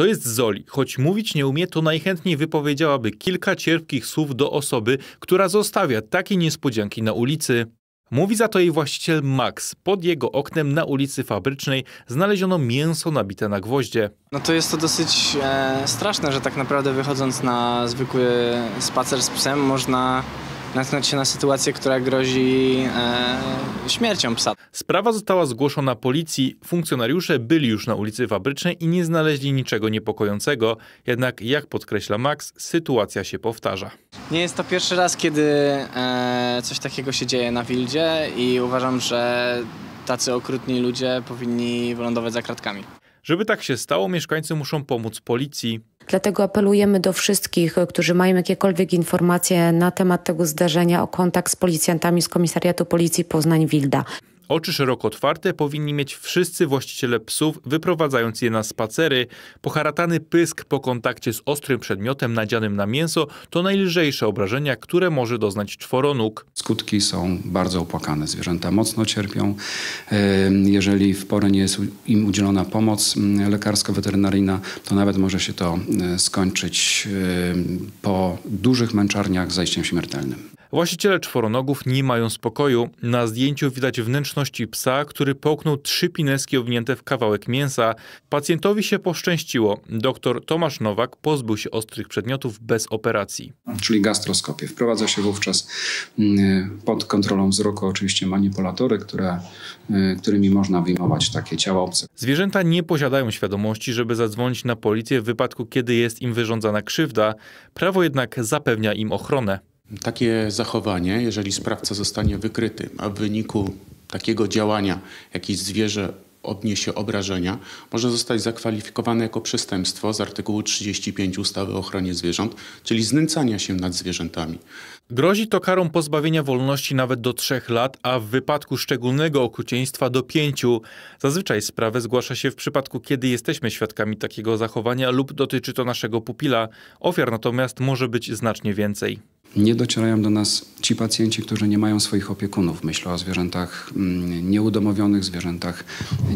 To jest Zoli. Choć mówić nie umie, to najchętniej wypowiedziałaby kilka cierpkich słów do osoby, która zostawia takie niespodzianki na ulicy. Mówi za to jej właściciel Max. Pod jego oknem na ulicy Fabrycznej znaleziono mięso nabite na gwoździe. No to jest to dosyć e, straszne, że tak naprawdę wychodząc na zwykły spacer z psem można natknąć się na sytuację, która grozi e, śmiercią psa. Sprawa została zgłoszona policji. Funkcjonariusze byli już na ulicy Fabrycznej i nie znaleźli niczego niepokojącego. Jednak, jak podkreśla Max, sytuacja się powtarza. Nie jest to pierwszy raz, kiedy e, coś takiego się dzieje na Wildzie i uważam, że tacy okrutni ludzie powinni wylądować za kratkami. Żeby tak się stało, mieszkańcy muszą pomóc policji. Dlatego apelujemy do wszystkich, którzy mają jakiekolwiek informacje na temat tego zdarzenia o kontakt z policjantami z Komisariatu Policji Poznań-Wilda. Oczy szeroko otwarte powinni mieć wszyscy właściciele psów, wyprowadzając je na spacery. Poharatany pysk po kontakcie z ostrym przedmiotem nadzianym na mięso to najlżejsze obrażenia, które może doznać czworonóg. Skutki są bardzo opłakane. Zwierzęta mocno cierpią. Jeżeli w porę nie jest im udzielona pomoc lekarsko-weterynaryjna, to nawet może się to e, skończyć po dużych męczarniach zajściem śmiertelnym. Właściciele czworonogów nie mają spokoju. Na zdjęciu widać wnętrzności psa, który połknął trzy pineski owinięte w kawałek mięsa. Pacjentowi się poszczęściło. Doktor Tomasz Nowak pozbył się ostrych przedmiotów bez operacji. Czyli gastroskopię. Wprowadza się wówczas mm, pod kontrolą wzroku oczywiście manipulatory, które, y, którymi można wyjmować takie ciała obce. Zwierzęta nie posiadają świadomości, żeby zadzwonić na policję w wypadku, kiedy jest im wyrządzana krzywda. Prawo jednak zapewnia im ochronę. Takie zachowanie, jeżeli sprawca zostanie wykryty, a w wyniku takiego działania jakieś zwierzę odniesie obrażenia, może zostać zakwalifikowane jako przestępstwo z artykułu 35 ustawy o ochronie zwierząt, czyli znęcania się nad zwierzętami. Grozi to karą pozbawienia wolności nawet do trzech lat, a w wypadku szczególnego okrucieństwa do pięciu. Zazwyczaj sprawę zgłasza się w przypadku, kiedy jesteśmy świadkami takiego zachowania lub dotyczy to naszego pupila. Ofiar natomiast może być znacznie więcej nie docierają do nas ci pacjenci, którzy nie mają swoich opiekunów. Myślę o zwierzętach mm, nieudomowionych, zwierzętach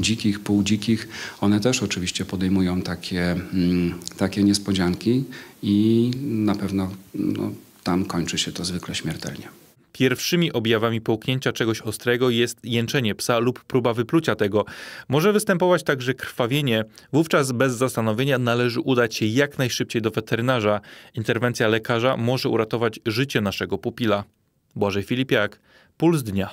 dzikich, półdzikich. One też oczywiście podejmują takie, mm, takie niespodzianki i na pewno no, tam kończy się to zwykle śmiertelnie. Pierwszymi objawami połknięcia czegoś ostrego jest jęczenie psa lub próba wyplucia tego. Może występować także krwawienie. Wówczas bez zastanowienia należy udać się jak najszybciej do weterynarza. Interwencja lekarza może uratować życie naszego pupila. Boże Filipiak, puls dnia.